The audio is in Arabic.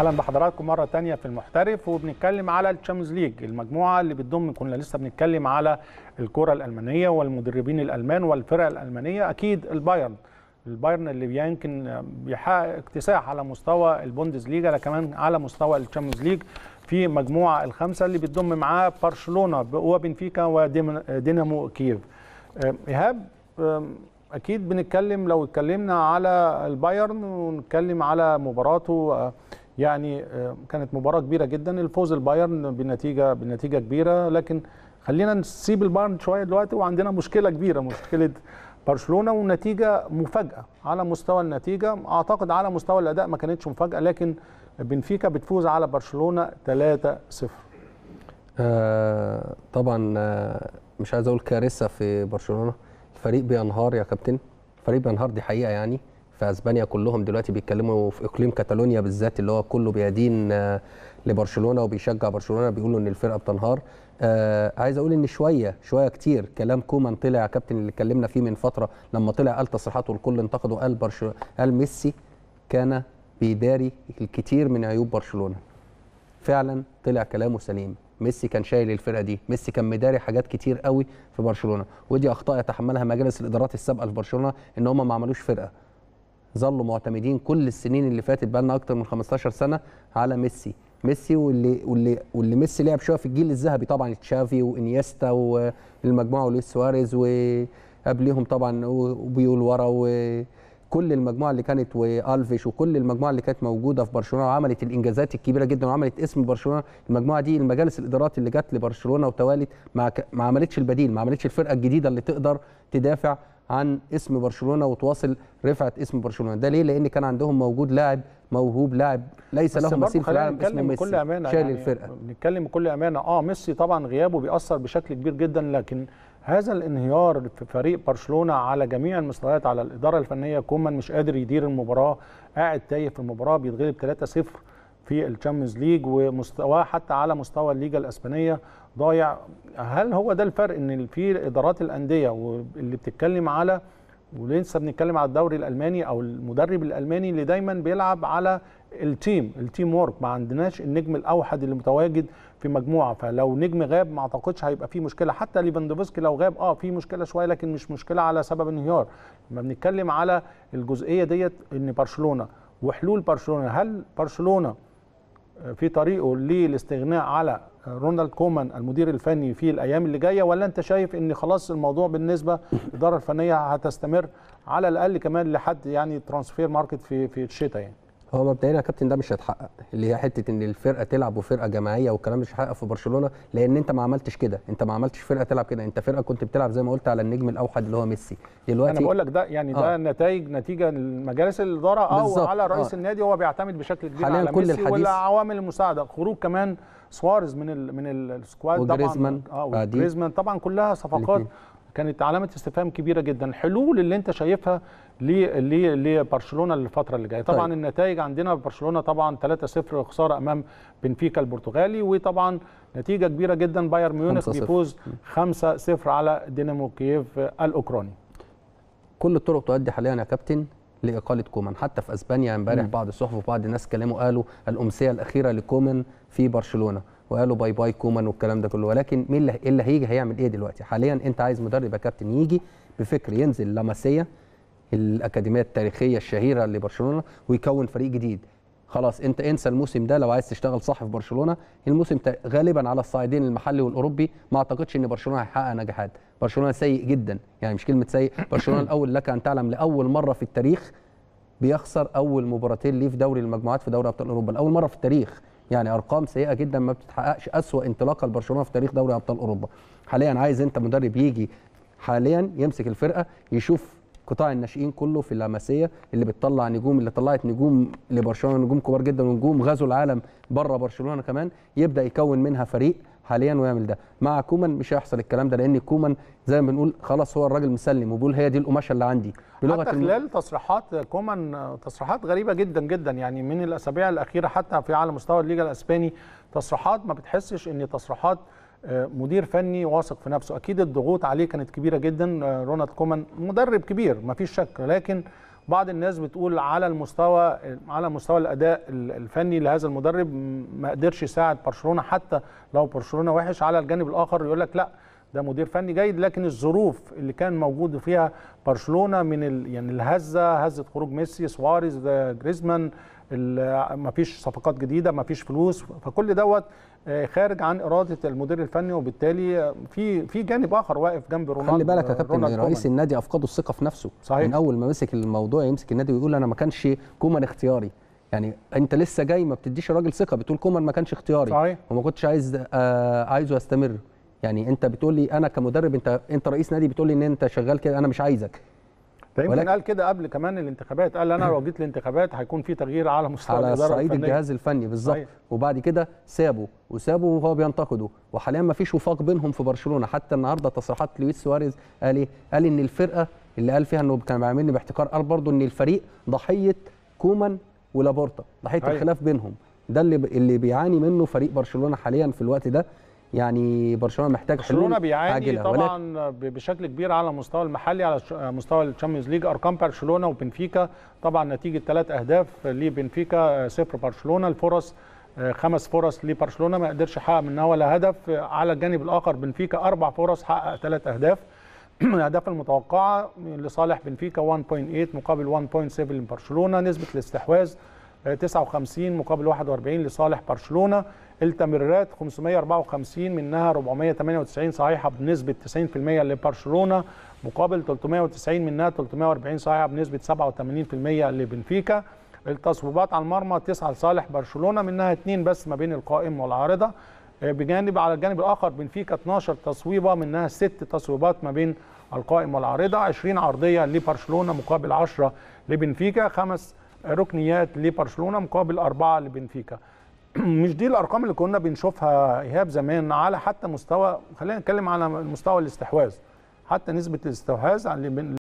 اهلا بحضراتكم مره ثانيه في المحترف وبنتكلم على الشامبيونز ليج المجموعه اللي بتضم كنا لسه بنتكلم على الكره الالمانيه والمدربين الالمان والفرق الالمانيه اكيد البايرن البايرن اللي يمكن بيحقق اكتساح على مستوى البوندز ليجا كمان على مستوى الشامبيونز ليج في مجموعه الخمسه اللي بتضم معاه برشلونه وبنفيكا ودينامو كييف آه، ايهاب آه، اكيد بنتكلم لو اتكلمنا على البايرن ونتكلم على مباراته آه، يعني آه، كانت مباراه كبيره جدا الفوز البايرن بنتيجه بنتيجه كبيره لكن خلينا نسيب البايرن شويه دلوقتي وعندنا مشكله كبيره مشكله برشلونه ونتيجه مفاجاه على مستوى النتيجه اعتقد على مستوى الاداء ما كانتش مفاجاه لكن بنفيكا بتفوز على برشلونه 3-0 آه طبعا آه، مش عايز اقول كارثه في برشلونه الفريق بينهار يا كابتن الفريق بينهار دي حقيقه يعني في اسبانيا كلهم دلوقتي بيتكلموا في اقليم كاتالونيا بالذات اللي هو كله بيدين آه، لبرشلونه وبيشجع برشلونه بيقولوا ان الفرقه بتنهار آه عايز اقول ان شويه شويه كتير كلام كومان طلع كابتن اللي اتكلمنا فيه من فتره لما طلع قال تصريحاته الكل انتقده قال برشلونه قال ميسي كان بيداري الكتير من عيوب برشلونه فعلا طلع كلامه سليم ميسي كان شايل الفرقه دي ميسي كان مداري حاجات كتير قوي في برشلونه ودي اخطاء يتحملها مجالس الادارات السابقه في برشلونه ان هم ما عملوش فرقه ظلوا معتمدين كل السنين اللي فاتت بقى لنا اكتر من 15 سنه على ميسي ميسي واللي واللي واللي ميسي لعب شويه في الجيل الذهبي طبعا تشافي وانيستا والمجموعه ولويس سواريز وقبليهم طبعا وبيول ورا وكل المجموعه اللي كانت والفيش وكل المجموعه اللي كانت موجوده في برشلونه وعملت الانجازات الكبيره جدا وعملت اسم برشلونه المجموعه دي المجالس الادارات اللي جت لبرشلونه وتوالت ما ما عملتش البديل ما عملتش الفرقه الجديده اللي تقدر تدافع عن اسم برشلونه وتواصل رفعه اسم برشلونه ده ليه لان كان عندهم موجود لاعب موهوب لاعب ليس له مثيل في العالم اسمه ميسي كل أمانة شال يعني الفرقه بنتكلم بكل امانه اه ميسي طبعا غيابه بيأثر بشكل كبير جدا لكن هذا الانهيار في فريق برشلونه على جميع المستويات على الاداره الفنيه كومان مش قادر يدير المباراه قاعد تايه في المباراه بيتغلب 3-0 في الشامبيونز ليج ومستواه حتى على مستوى الليجا الاسبانيه ضايع هل هو ده الفرق ان في ادارات الانديه واللي بتتكلم على ولسه بنتكلم على الدوري الالماني او المدرب الالماني اللي دايما بيلعب على التيم التيم وورك ما عندناش النجم الاوحد اللي متواجد في مجموعه فلو نجم غاب ما اعتقدش هيبقى في مشكله حتى ليفاندوفسكي لو غاب اه في مشكله شويه لكن مش مشكله على سبب انهيار لما بنتكلم على الجزئيه ديت ان برشلونه وحلول برشلونه هل برشلونه في طريقه للاستغناء على رونالد كومان المدير الفني في الايام اللي جايه ولا انت شايف ان خلاص الموضوع بالنسبه للاداره الفنيه هتستمر على الاقل كمان لحد يعني ترانسفير ماركت في في الشتاء يعني هو مبدئيا يا كابتن ده مش هيتحقق اللي هي حته ان الفرقه تلعب وفرقه جماعيه والكلام مش هيتحقق في برشلونه لان انت ما عملتش كده انت ما عملتش فرقه تلعب كده انت فرقه كنت بتلعب زي ما قلت على النجم الاوحد اللي هو ميسي دلوقتي انا بقول لك ده يعني ده آه. نتائج نتيجه لمجالس الاداره او على رئيس آه. النادي هو بيعتمد بشكل كبير على كل ميسي ولا عوامل المساعده خروج كمان سواريز من الـ من السكواد طبعا اه, آه، وجريزمان طبعا كلها صفقات كانت علامه استفهام كبيره جدا حلول اللي انت شايفها لبرشلونه للفتره اللي جايه طبعا طيب. النتائج عندنا برشلونه طبعا 3-0 خساره امام بنفيكا البرتغالي وطبعا نتيجه كبيره جدا بايرن ميونخ بيفوز 5-0 على دينامو كييف الاوكراني كل الطرق تؤدي حاليا يا كابتن لاقاله كومان حتى في اسبانيا امبارح بعض الصحف وبعض الناس كلموا قالوا الامسيه الاخيره لكومان في برشلونه وقالوا باي باي كومان والكلام ده كله ولكن مين اللي إيه اللي هيجي هيعمل ايه دلوقتي حاليا انت عايز مدرب يا كابتن يجي بفكر ينزل لاماسيا الاكاديميه التاريخيه الشهيره لبرشلونه ويكون فريق جديد خلاص انت انسى الموسم ده لو عايز تشتغل صح في برشلونه الموسم غالبا على الصعيدين المحلي والاوروبي ما اعتقدش ان برشلونه هيحقق نجاحات برشلونه سيء جدا يعني مش كلمه سيء برشلونه الاول لك ان تعلم لاول مره في التاريخ بيخسر اول مباراتين ليه في دوري المجموعات في دوري ابطال اوروبا لاول مره في التاريخ يعني ارقام سيئه جدا ما بتتحققش اسوا انطلاقه لبرشلونه في تاريخ دوري ابطال اوروبا حاليا عايز انت مدرب يجي حاليا يمسك الفرقه يشوف قطاع الناشئين كله في اللاماسيه اللي بتطلع نجوم اللي طلعت نجوم لبرشلونه نجوم كبار جدا ونجوم غزوا العالم بره برشلونه كمان يبدا يكون منها فريق حاليا ويعمل ده مع كومان مش هيحصل الكلام ده لان كومان زي ما بنقول خلاص هو الراجل مسلم وبيقول هي دي القماشه اللي عندي بلغه حتى خلال الم... تصريحات كومان تصريحات غريبه جدا جدا يعني من الاسابيع الاخيره حتى في على مستوى الليجا الاسباني تصريحات ما بتحسش ان تصريحات آه، مدير فني واثق في نفسه اكيد الضغوط عليه كانت كبيره جدا آه، رونالد كومان مدرب كبير ما فيش شك لكن بعض الناس بتقول على المستوى على مستوى الاداء الفني لهذا المدرب ما قدرش يساعد برشلونه حتى لو برشلونه وحش على الجانب الاخر يقول لك لا ده مدير فني جيد لكن الظروف اللي كان موجود فيها برشلونه من ال... يعني الهزه هزه خروج ميسي سواريز آه، جريزمان مفيش صفقات جديده مفيش فلوس فكل دوت آه، خارج عن اراده المدير الفني وبالتالي في في جانب اخر واقف جنب رونالدو خلي بالك يا كابتن رئيس كومان. النادي افقده الثقه في نفسه صحيح. من اول ما مسك الموضوع يمسك النادي ويقول انا ما كانش كومان اختياري يعني انت لسه جاي ما بتديش الراجل ثقه بتقول كومان ما كانش اختياري صحيح. وما كنتش عايز آه عايزه يستمر يعني انت بتقول لي انا كمدرب انت انت رئيس نادي بتقول لي ان انت شغال كده انا مش عايزك يمكن ولكن قال كده قبل كمان الانتخابات قال انا لو جيت الانتخابات هيكون في تغيير على مستوى على صعيد الجهاز الفني بالظبط وبعد كده سابه وسابه وهو بينتقده وحاليا ما فيش وفاق بينهم في برشلونه حتى النهارده تصريحات لويس سواريز قال ايه؟ قال ان الفرقه اللي قال فيها انه كان بيعاملني باحتكار قال برضه ان الفريق ضحيه كومان ولابورتا ضحيه الخلاف بينهم ده اللي اللي بيعاني منه فريق برشلونه حاليا في الوقت ده يعني برشلونه محتاج برشلونه بيعاني عاجلة طبعا بشكل كبير على المستوى المحلي على مستوى الشامبيونز ليج ارقام برشلونه وبنفيكا طبعا نتيجه ثلاث اهداف لبنفيكا آه، صفر برشلونه الفرص آه، خمس فرص لبرشلونه ما قدرش يحقق منها ولا هدف على الجانب الاخر بنفيكا اربع فرص حقق ثلاث اهداف الاهداف المتوقعه لصالح بنفيكا 1.8 مقابل 1.7 لبرشلونه نسبه الاستحواذ 59 آه، مقابل 41 لصالح برشلونه التمريرات 554 منها 498 صحيحه بنسبه 90% لبرشلونه مقابل 390 منها 340 صحيحه بنسبه 87% لبنفيكا التصويبات على المرمى 9 لصالح برشلونه منها 2 بس ما بين القائم والعارضه آه، بجانب على الجانب الاخر بنفيكا 12 تصويبه منها 6 تصويبات ما بين القائم والعارضه 20 عرضيه لبرشلونه مقابل 10 لبنفيكا خمس ركنيات لبرشلونه مقابل 4 لبنفيكا مش دي الارقام اللي كنا بنشوفها ايهاب زمان على حتى مستوى خلينا نتكلم على مستوى الاستحواذ حتى نسبه الاستحواذ